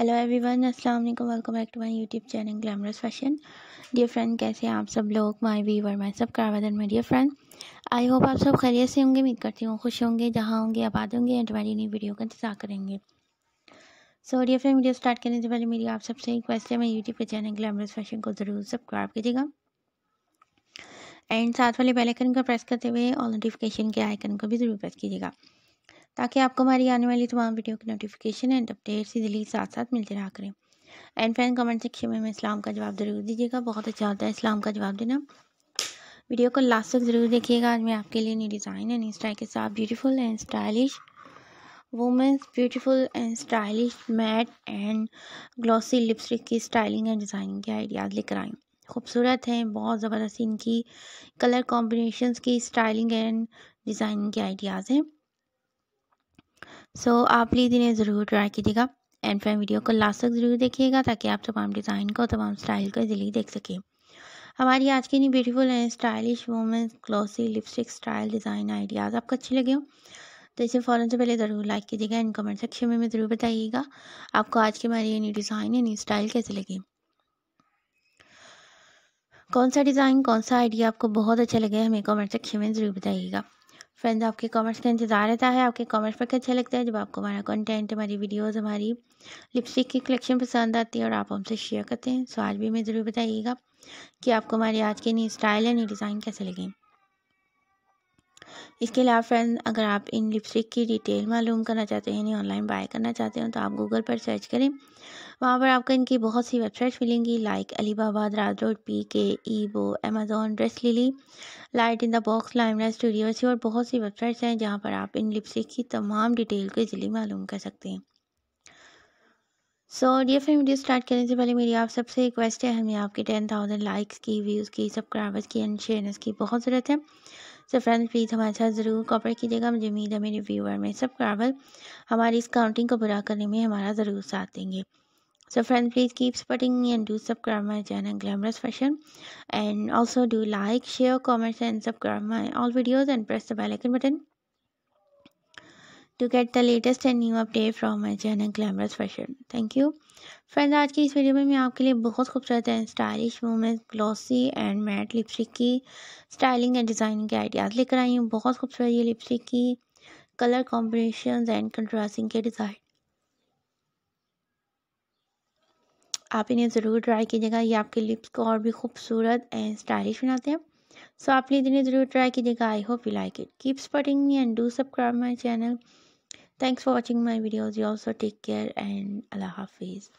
Hello everyone अस्सलाम वालेकुम welcome back to my YouTube channel glamorous fashion dear friend कैसे हैं आप सब लोग माय वीवर माय सब कारवादन my dear friend I hope आप सब खैरियत से होंगे उम्मीद करती हूँ खुश होंगे जहाँ होंगे आबाद होंगे एंड हमारी नई वीडियो का इंतजार करेंगे so dear friend video start करने से पहले मेरी आप सबसे रिक्वेस्ट है मैं यूट्यूब के चैनल ग्लैमरस फैशन को ज़रूर सब्सक्राइब कीजिएगा एंड साथ वाले बेलाइकन को प्रेस करते हुए और नोटिफिकेशन के आइकन को भी ज़रूर प्रेस कीजिएगा ताकि आपको हमारी आने वाली तमाम वीडियो की नोटिफिकेशन एंड अपडेट्स इजिली साथ साथ मिलते रहा करें एंड फैन कमेंट सेक्शन में इस्लाम का जवाब ज़रूर दीजिएगा बहुत अच्छा होता है इस्लाम का जवाब देना वीडियो को लास्ट तक ज़रूर देखिएगा आज मैं आपके लिए नई डिज़ाइन एंड स्टाइल के साथ beautiful and stylish women's beautiful and stylish matte and glossy lipstick की स्टाइलिंग एंड डिज़ाइनिंग के आइडियाज़ लेकर आई खूबसूरत हैं बहुत ज़बरदस्त इनकी कलर कॉम्बिनेशन की स्टाइलिंग एंड डिज़ाइनिंग के आइडियाज़ हैं सो so, आप प्लीज़ इन्हें ज़रूर ट्राई कीजिएगा एंड फ्रेंड वीडियो को लास्ट तक ज़रूर देखिएगा ताकि आप तमाम डिज़ाइन को तमाम स्टाइल को इजीली देख सकें हमारी आज की इन्हीं beautiful and stylish women's glossy lipstick style design ideas आपको अच्छे लगे हो तो इसे फ़ौरन से पहले ज़रूर लाइक कीजिएगा एंड कमेंट सेक्शन में, में ज़रूर बताइएगा आपको आज की हमारी ये नई डिज़ाइन या नई स्टाइल कैसे लगी कौन सा डिज़ाइन कौन सा आइडिया आपको बहुत अच्छा लगे हमें कमेंट सेक्शन में ज़रूर बताइएगा फ्रेंड्स आपके कमेंट्स का इंतज़ार रहता है आपके कमेंट्स पर अच्छा लगता है जब आपको हमारा कंटेंट हमारी वीडियोस हमारी लिपस्टिक की कलेक्शन पसंद आती है और आप हमसे शेयर करते हैं सो आज भी हमें ज़रूर बताइएगा कि आपको हमारी आज के नई स्टाइल है नई डिज़ाइन कैसे लगे इसके अलावा फ्रेंड अगर आप इन लिपस्टिक की डिटेल मालूम करना चाहते हैं यानी ऑनलाइन बाय करना चाहते हैं तो आप गूगल पर सर्च करें वहाँ पर आपको इनकी बहुत सी वेबसाइट्स मिलेंगी like Alibaba Daraz road P K ईबो Amazon Dresslily LightInTheBox लाइमरा स्टूडियो ऐसी और बहुत सी वेबसाइट्स हैं जहाँ पर आप इन लिपस्टिक की तमाम डिटेल को इजिली मालूम कर सकते हैं सो ये फ्रेंड वीडियो स्टार्ट करने से पहले मेरी आप सबसे रिक्वेस्ट है हमें आपके टेन थाउजेंड लाइक्स की व्यूज़ की सब्सक्राइबर्स की एंड शेयर की बहुत ज़रूरत है सो फ्रेंड प्लीज़ हमारे साथ ज़रूर कॉपर कीजिएगा मुझे उम्मीद है मेरे व्यूअर में सब ट्रैवल हमारी इस काउंटिंग को बुरा करने में हमारा ज़रूर साथ देंगे so friend please keep supporting and do subscribe my channel glamorous fashion and also do like share comments and subscribe my all videos and press the bell icon button to get the latest and new update from my channel glamorous fashion thank you friends आज की इस video में मैं आपके लिए बहुत खूबसूरत and stylish women's glossy and matte lipstick की स्टाइलिंग एंड डिज़ाइनिंग के आइडियाज़ लेकर आई हूँ बहुत खूबसूरत ये लिपस्टिक की कलर कॉम्बिनेशन एंड कंट्रास्टिंग के डिज़ाइन आप इन्हें ज़रूर ट्राई कीजिएगा ये आपके लिप्स को और भी खूबसूरत एंड स्टाइलिश बनाते हैं सो so, आप इन्हें ज़रूर ट्राई कीजिएगा I hope you like it keep supporting me and do subscribe my channel Thanks for watching my videos. You also take care and Allah Hafiz.